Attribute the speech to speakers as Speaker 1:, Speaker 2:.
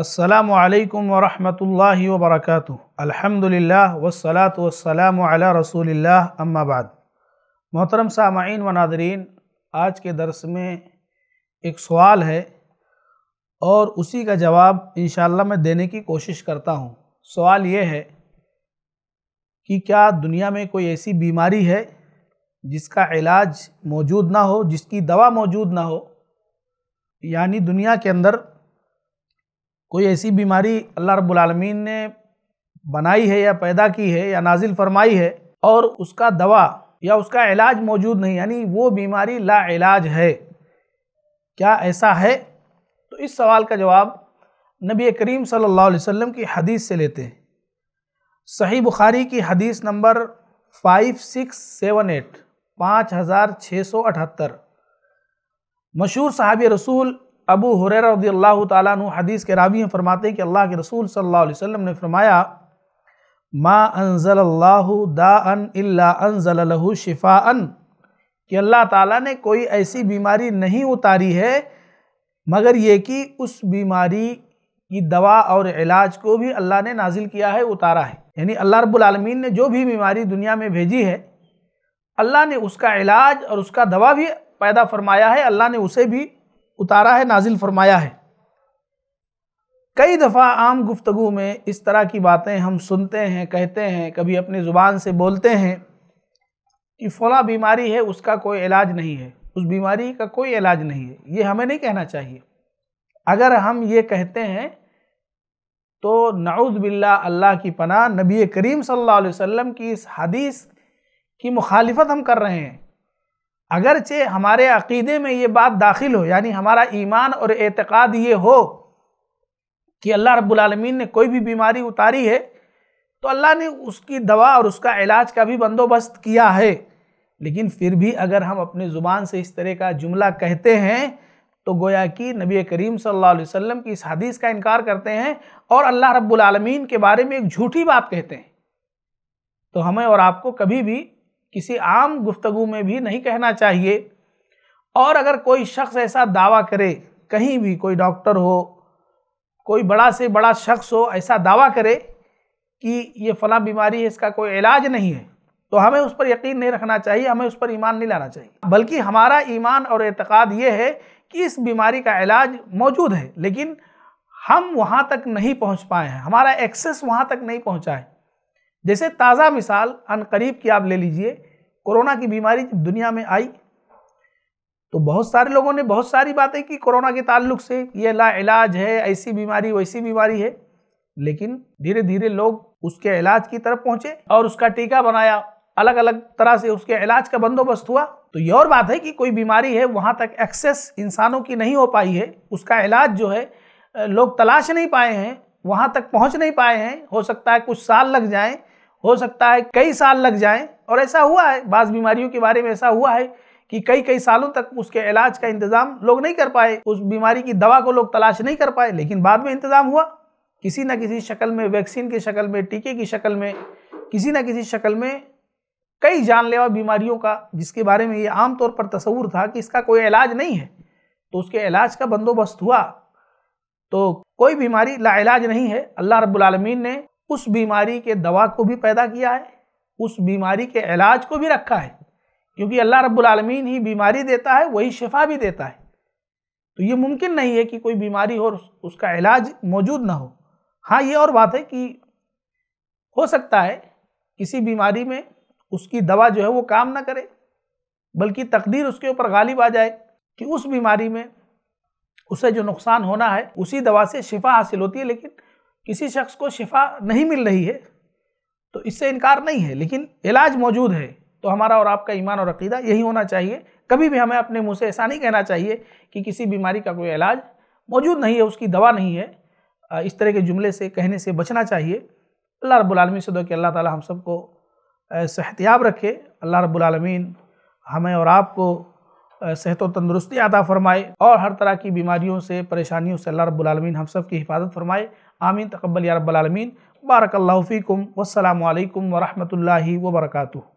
Speaker 1: अस्सलाम वालेकुम वरहमतुल्लाहि वबरकातुहू अल्हम्दुलिल्लाह वस्सलातु वस्सलाम अला रसूलिल्लाह अम्मा बाद मोहतरम सामाइन व नादरीन आज के दरस में एक सवाल है और उसी का जवाब इन मैं देने की कोशिश करता हूँ सवाल ये है कि क्या दुनिया में कोई ऐसी बीमारी है जिसका इलाज मौजूद ना हो जिसकी दवा मौजूद ना हो यानी दुनिया के अंदर कोई ऐसी बीमारी अल्लाह रबालमीन ने बनाई है या पैदा की है या नाजिल फरमाई है और उसका दवा या उसका इलाज मौजूद नहीं यानी वो बीमारी ला इलाज है क्या ऐसा है तो इस सवाल का जवाब नबी करीम सल्लल्लाहु अलैहि वसल्लम की हदीस से लेते हैं सही बुखारी की हदीस number five six seven eight पाँच हज़ार छः सौ अठहत्तर मशहूर साहब रसूल अबू हुररा अल्लाह तु हदीस के रावी हैं फरमाते हैं कि अल्लाह के रसूल सल्लल्लाहु अलैहि वसल्लम ने फरमाया मा अनजल अल्लाह दान इल्ला अनजल लहु शिफा अन कि अल्लाह ताला ने कोई ऐसी बीमारी नहीं उतारी है मगर ये कि उस बीमारी की दवा और इलाज को भी अल्लाह ने नाजिल किया है उतारा है यानी अल्लाह रबालमीन ने जो भी बीमारी दुनिया में भेजी है अल्लाह ने उसका इलाज और उसका दवा भी पैदा फरमाया है अल्लाह ने उसे भी उतारा है नाजिल फरमाया है कई दफ़ा आम गुफ्तु में इस तरह की बातें हम सुनते हैं कहते हैं कभी अपनी ज़ुबान से बोलते हैं कि फला बीमारी है उसका कोई इलाज नहीं है उस बीमारी का कोई इलाज नहीं है ये हमें नहीं कहना चाहिए अगर हम ये कहते हैं तो नाउद बिल्ला अल्लाह की पनाह नबी करीम सल्लल्लाहु अलैहि वसल्लम की इस हदीस की मुखालफत हम कर रहे हैं अगरचे हमारे अकीदे में ये बात दाखिल हो यानी हमारा ईमान और एतक़ाद ये हो कि अल्लाह रब्बुल ने कोई भी बीमारी उतारी है तो अल्लाह ने उसकी दवा और उसका इलाज का भी बंदोबस्त किया है लेकिन फिर भी अगर हम अपने ज़ुबान से इस तरह का जुमला कहते हैं तो गोया कि नबी करीम सल्लल्लाहु अलैहि वसल्लम की इस हदीस का इनकार करते हैं और अल्लाह रब्बुल के बारे में एक झूठी बात कहते हैं तो हमें और आपको कभी भी किसी आम गुफ्तगु में भी नहीं कहना चाहिए और अगर कोई शख्स ऐसा दावा करे कहीं भी कोई डॉक्टर हो कोई बड़ा से बड़ा शख्स हो ऐसा दावा करे कि ये फला बीमारी है इसका कोई इलाज नहीं है तो हमें उस पर यकीन नहीं रखना चाहिए हमें उस पर ईमान नहीं लाना चाहिए बल्कि हमारा ईमान और एतक़ाद ये है कि इस बीमारी का इलाज मौजूद है लेकिन हम वहाँ तक नहीं पहुँच पाए हैं हमारा एक्सेस वहाँ तक नहीं पहुँचा है जैसे ताज़ा मिसाल अन करीब की आप ले लीजिए कोरोना की बीमारी जब दुनिया में आई तो बहुत सारे लोगों ने बहुत सारी बातें की कोरोना के ताल्लुक से ये ला इलाज है ऐसी बीमारी वैसी बीमारी है लेकिन धीरे धीरे लोग उसके इलाज की तरफ पहुंचे और उसका टीका बनाया अलग अलग तरह से उसके इलाज का बंदोबस्त हुआ तो ये और बात है कि कोई बीमारी है वहाँ तक एक्सेस इंसानों की नहीं हो पाई है उसका इलाज जो है लोग तलाश नहीं पाए हैं वहाँ तक पहुँच नहीं पाए हैं हो सकता है कुछ साल लग जाएँ हो सकता है कई साल लग जाए और ऐसा हुआ है बाज़ बीमारियों के बारे में ऐसा हुआ है कि कई कई सालों तक उसके इलाज का इंतज़ाम लोग नहीं कर पाए उस बीमारी की दवा को लोग तलाश नहीं कर पाए लेकिन बाद में इंतज़ाम हुआ किसी न किसी शक्ल में वैक्सीन की शक्ल में टीके की शक्ल में किसी न किसी शक्ल में कई जानलेवा बीमारियों का जिसके बारे में ये आमतौर पर तस्वूर था कि इसका कोई इलाज नहीं है तो उसके इलाज का बंदोबस्त हुआ तो कोई बीमारी लाइलाज नहीं है अल्लाह रब्बुल रबालमीन ने उस बीमारी के दवा को भी पैदा किया है उस बीमारी के इलाज को भी रखा है क्योंकि अल्लाह रब्बुल ही बीमारी देता है वही शिफा भी देता है तो ये मुमकिन नहीं है कि कोई बीमारी हो उसका इलाज मौजूद ना हो हाँ ये और बात है कि हो सकता है किसी बीमारी में उसकी दवा जो है वो काम ना करे बल्कि तकदीर उसके ऊपर गालिब आ जाए कि उस बीमारी में उसे जो नुकसान होना है उसी दवा से शिफा हासिल होती है लेकिन किसी शख्स को शिफा नहीं मिल रही है तो इससे इनकार नहीं है लेकिन इलाज मौजूद है तो हमारा और आपका ईमान और अकीदा यही होना चाहिए कभी भी हमें अपने मुंह से ऐसा नहीं कहना चाहिए कि किसी बीमारी का कोई इलाज मौजूद नहीं है उसकी दवा नहीं है इस तरह के जुमले से कहने से बचना चाहिए अल्लाह रब्लमी से दो कि अल्लाह ताला हम सबको सेहतियाब रखे अल्लाह रबालमीन हमें और आपको सेहत व तंदुरुस्ती अदा फरमाए और हर तरह की बीमारियों से परेशानियों से अल्लाह रबालमीन हम सब की हिफाजत फरमाए آمين تقبل يا رب العالمين بارك الله فيكم والسلام عليكم ورحمة الله وبركاته